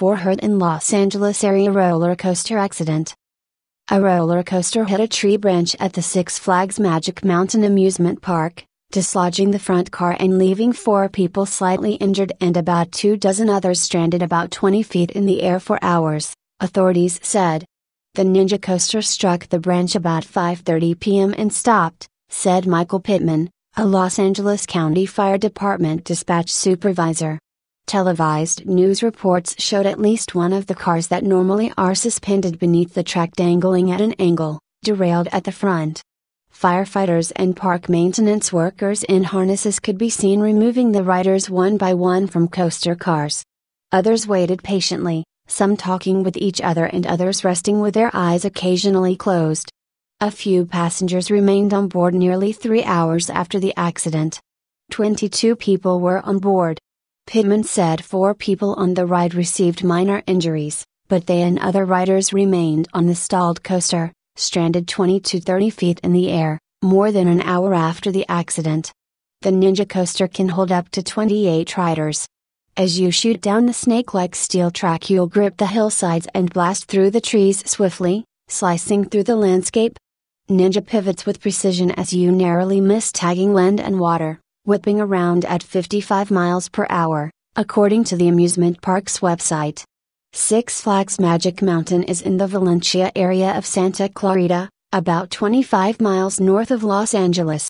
Four hurt in Los Angeles area roller coaster accident. A roller coaster hit a tree branch at the Six Flags Magic Mountain Amusement Park, dislodging the front car and leaving four people slightly injured and about two dozen others stranded about 20 feet in the air for hours, authorities said. The Ninja coaster struck the branch about 5:30 p.m. and stopped, said Michael Pittman, a Los Angeles County Fire Department dispatch supervisor. Televised news reports showed at least one of the cars that normally are suspended beneath the track dangling at an angle, derailed at the front. Firefighters and park maintenance workers in harnesses could be seen removing the riders one by one from coaster cars. Others waited patiently, some talking with each other and others resting with their eyes occasionally closed. A few passengers remained on board nearly three hours after the accident. 22 people were on board, Pittman said four people on the ride received minor injuries, but they and other riders remained on the stalled coaster, stranded 20 to 30 feet in the air, more than an hour after the accident. The Ninja Coaster can hold up to 28 riders. As you shoot down the snake like steel track, you'll grip the hillsides and blast through the trees swiftly, slicing through the landscape. Ninja pivots with precision as you narrowly miss tagging land and water whipping around at 55 miles per hour, according to the amusement park's website. Six Flags Magic Mountain is in the Valencia area of Santa Clarita, about 25 miles north of Los Angeles.